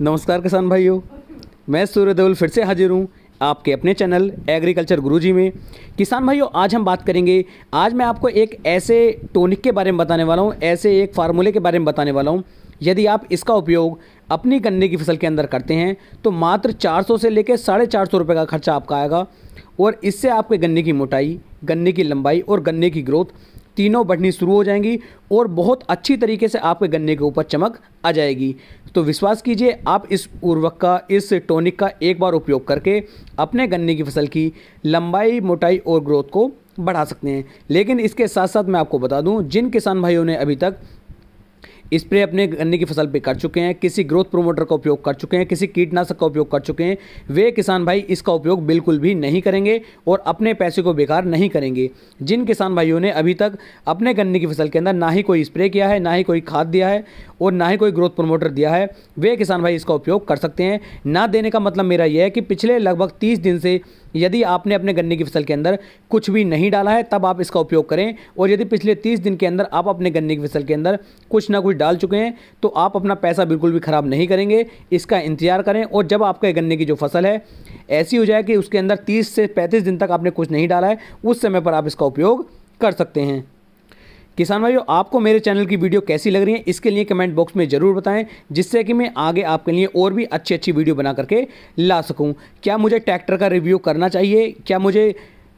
नमस्कार किसान भाइयों मैं सूर्य देवल फिर से हाजिर हूँ आपके अपने चैनल एग्रीकल्चर गुरुजी में किसान भाइयों आज हम बात करेंगे आज मैं आपको एक ऐसे टोनिक के बारे में बताने वाला हूँ ऐसे एक फार्मूले के बारे में बताने वाला हूँ यदि आप इसका उपयोग अपनी गन्ने की फसल के अंदर करते हैं तो मात्र चार से लेकर साढ़े चार सौ का खर्चा आपका आएगा और इससे आपके गन्ने की मोटाई गन्ने की लंबाई और गन्ने की ग्रोथ तीनों बढ़नी शुरू हो जाएंगी और बहुत अच्छी तरीके से आपके गन्ने के ऊपर चमक आ जाएगी तो विश्वास कीजिए आप इस उर्वरक का इस टॉनिक का एक बार उपयोग करके अपने गन्ने की फसल की लंबाई मोटाई और ग्रोथ को बढ़ा सकते हैं लेकिन इसके साथ साथ मैं आपको बता दूं जिन किसान भाइयों ने अभी तक स्प्रे अपने गन्ने की फसल पे कर चुके हैं किसी ग्रोथ प्रोमोटर का उपयोग कर चुके हैं किसी कीटनाशक का उपयोग कर चुके हैं वे किसान भाई इसका उपयोग बिल्कुल भी नहीं करेंगे और अपने पैसे को बेकार नहीं करेंगे जिन किसान भाइयों ने अभी तक अपने गन्ने की फसल के अंदर ना ही कोई स्प्रे किया है ना ही कोई खाद दिया है और ना ही कोई ग्रोथ प्रोमोटर दिया है वे किसान भाई इसका उपयोग कर सकते हैं ना देने का मतलब मेरा यह है कि पिछले लगभग तीस दिन से यदि आपने अपने गन्ने की फसल के अंदर कुछ भी नहीं डाला है तब आप इसका उपयोग करें और यदि पिछले तीस दिन के अंदर आप अपने गन्ने की फसल के अंदर कुछ ना कुछ डाल चुके हैं तो आप अपना पैसा बिल्कुल भी ख़राब नहीं करेंगे इसका इंतजार करें और जब आपके गन्ने की जो फसल है ऐसी हो जाए कि उसके अंदर तीस से पैंतीस दिन तक आपने कुछ नहीं डाला है उस समय पर आप इसका उपयोग कर सकते हैं किसान भाइयों आपको मेरे चैनल की वीडियो कैसी लग रही है इसके लिए कमेंट बॉक्स में ज़रूर बताएं जिससे कि मैं आगे आपके लिए और भी अच्छी अच्छी वीडियो बना करके ला सकूँ क्या मुझे ट्रैक्टर का रिव्यू करना चाहिए क्या मुझे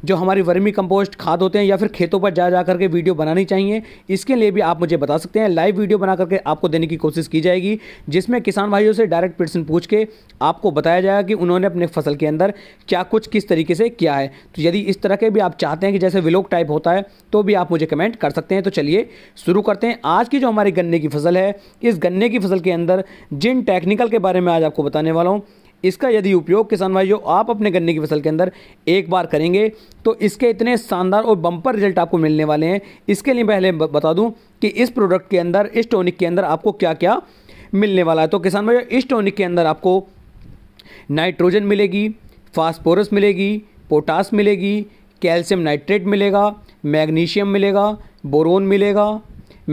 जो हमारी वर्मी कंपोस्ट खाद होते हैं या फिर खेतों पर जा जा करके वीडियो बनानी चाहिए इसके लिए भी आप मुझे बता सकते हैं लाइव वीडियो बना करके आपको देने की कोशिश की जाएगी जिसमें किसान भाइयों से डायरेक्ट प्रश्न पूछ के आपको बताया जाएगा कि उन्होंने अपने फसल के अंदर क्या कुछ किस तरीके से किया है तो यदि इस तरह के भी आप चाहते हैं कि जैसे विलोक टाइप होता है तो भी आप मुझे कमेंट कर सकते हैं तो चलिए शुरू करते हैं आज की जो हमारी गन्ने की फसल है इस गन्ने की फसल के अंदर जिन टेक्निकल के बारे में आज आपको बताने वाला हूँ इसका यदि उपयोग किसान भाइयों आप अपने गन्ने की फसल के अंदर एक बार करेंगे तो इसके इतने शानदार और बम्पर रिजल्ट आपको मिलने वाले हैं इसके लिए पहले बता दूं कि इस प्रोडक्ट के अंदर इस टॉनिक के अंदर आपको क्या क्या मिलने वाला है तो किसान भाइयों इस टॉनिक के अंदर आपको नाइट्रोजन मिलेगी फास्फोरस मिलेगी पोटास मिलेगी कैल्शियम नाइट्रेट मिलेगा मैग्नीशियम मिलेगा बोरोन मिलेगा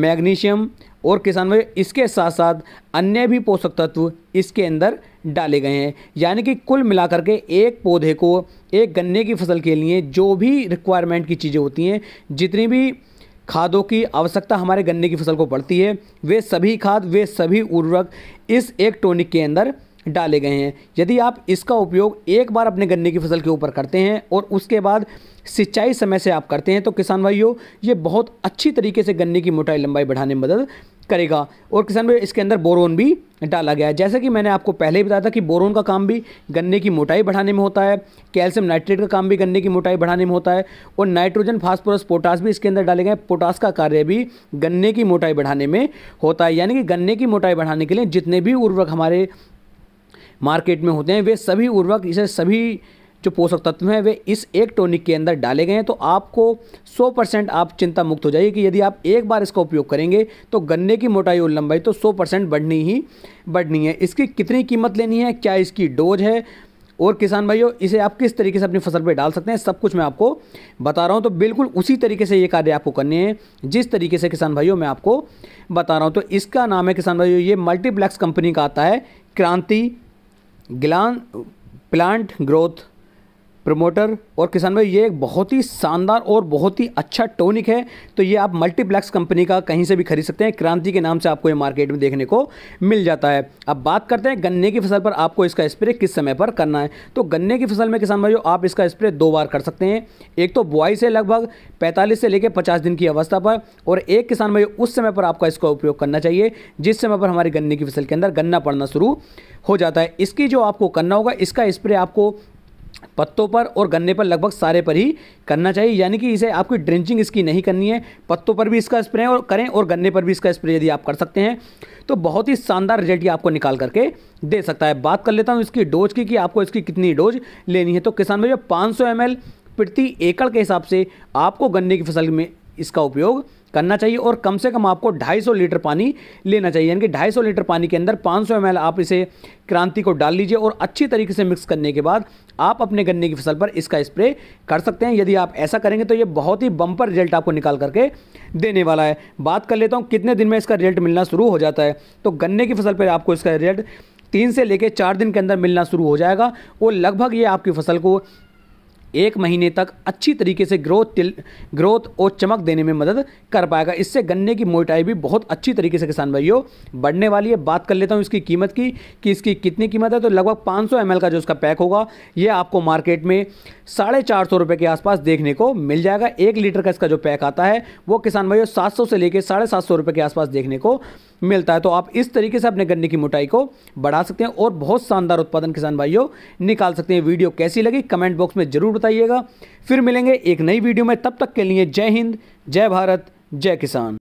मैग्नीशियम और किसान भाई इसके साथ साथ अन्य भी पोषक तत्व इसके अंदर डाले गए हैं यानी कि कुल मिलाकर के एक पौधे को एक गन्ने की फसल के लिए जो भी रिक्वायरमेंट की चीज़ें होती हैं जितनी भी खादों की आवश्यकता हमारे गन्ने की फसल को पड़ती है वे सभी खाद वे सभी उर्वरक इस एक टोनिक के अंदर डाले गए हैं यदि आप इसका उपयोग एक बार अपने गन्ने की फसल के ऊपर करते हैं और उसके बाद सिंचाई समय से आप करते हैं तो किसान भाइयों ये बहुत अच्छी तरीके से गन्ने की मोटाई लंबाई बढ़ाने में मदद करेगा और किसान में इसके अंदर बोरोन भी डाला गया है जैसा कि मैंने आपको पहले ही बताया था कि बोरोन का काम भी गन्ने की मोटाई बढ़ाने में होता है कैल्शियम नाइट्रेट का काम भी गन्ने की मोटाई बढ़ाने में होता है और नाइट्रोजन फास्फोरस पोटास भी इसके अंदर डाले गए पोटास का कार्य भी गन्ने की मोटाई बढ़ाने में होता है यानी कि गन्ने की मोटाई बढ़ाने के लिए जितने भी उर्वरक हमारे मार्केट में होते हैं वे सभी उर्वरक इसे सभी जो पोषक तत्व हैं वे इस एक टॉनिक के अंदर डाले गए हैं तो आपको 100 परसेंट आप चिंता मुक्त हो जाइए कि यदि आप एक बार इसका उपयोग करेंगे तो गन्ने की मोटाई और लंबाई तो 100 परसेंट बढ़नी ही बढ़नी है इसकी कितनी कीमत लेनी है क्या इसकी डोज है और किसान भाइयों इसे आप किस तरीके से अपनी फसल पर डाल सकते हैं सब कुछ मैं आपको बता रहा हूँ तो बिल्कुल उसी तरीके से ये कार्य आपको करने हैं जिस तरीके से किसान भाइयों मैं आपको बता रहा हूँ तो इसका नाम है किसान भाइयों ये मल्टीप्लेक्स कंपनी का आता है क्रांति ग्लान प्लांट ग्रोथ प्रमोटर और किसान भाई ये एक बहुत ही शानदार और बहुत ही अच्छा टोनिक है तो ये आप मल्टीप्लेक्स कंपनी का कहीं से भी खरीद सकते हैं क्रांति के नाम से आपको ये मार्केट में देखने को मिल जाता है अब बात करते हैं गन्ने की फसल पर आपको इसका स्प्रे किस समय पर करना है तो गन्ने की फसल में किसान भाई आप इसका स्प्रे दो बार कर सकते हैं एक तो बुआई से लगभग पैंतालीस से लेकर पचास दिन की अवस्था पर और एक किसान भाई उस समय पर आपका इसका उपयोग करना चाहिए जिस समय पर हमारे गन्ने की फसल के अंदर गन्ना पड़ना शुरू हो जाता है इसकी जो आपको करना होगा इसका स्प्रे आपको पत्तों पर और गन्ने पर लगभग सारे पर ही करना चाहिए यानी कि इसे आपकी ड्रेंचिंग इसकी नहीं करनी है पत्तों पर भी इसका स्प्रे और करें और गन्ने पर भी इसका स्प्रे यदि आप कर सकते हैं तो बहुत ही शानदार रिजल्ट ये आपको निकाल करके दे सकता है बात कर लेता हूँ इसकी डोज की कि आपको इसकी कितनी डोज लेनी है तो किसान भैया पाँच सौ प्रति एकड़ के हिसाब से आपको गन्ने की फसल में इसका उपयोग करना चाहिए और कम से कम आपको 250 लीटर पानी लेना चाहिए यानी कि 250 लीटर पानी के अंदर 500 सौ आप इसे क्रांति को डाल लीजिए और अच्छी तरीके से मिक्स करने के बाद आप अपने गन्ने की फसल पर इसका स्प्रे कर सकते हैं यदि आप ऐसा करेंगे तो ये बहुत ही बम्पर रिजल्ट आपको निकाल करके देने वाला है बात कर लेता हूँ कितने दिन में इसका रिजल्ट मिलना शुरू हो जाता है तो गन्ने की फसल पर आपको इसका रिजल्ट तीन से लेकर चार दिन के अंदर मिलना शुरू हो जाएगा और लगभग ये आपकी फसल को एक महीने तक अच्छी तरीके से ग्रोथ ग्रोथ और चमक देने में मदद कर पाएगा इससे गन्ने की मोटाई भी बहुत अच्छी तरीके से किसान भाइयों बढ़ने वाली है बात कर लेता हूँ इसकी कीमत की कि इसकी कितनी कीमत है तो लगभग पाँच सौ का जो इसका पैक होगा ये आपको मार्केट में साढ़े चार सौ रुपये के आसपास देखने को मिल जाएगा एक लीटर का इसका जो पैक आता है वो किसान भाइयों सात सौ से लेकर साढ़े सात सौ रुपये के आसपास देखने को मिलता है तो आप इस तरीके से अपने गन्ने की मोटाई को बढ़ा सकते हैं और बहुत शानदार उत्पादन किसान भाइयों निकाल सकते हैं वीडियो कैसी लगी कमेंट बॉक्स में ज़रूर बताइएगा फिर मिलेंगे एक नई वीडियो में तब तक के लिए जय हिंद जय भारत जय किसान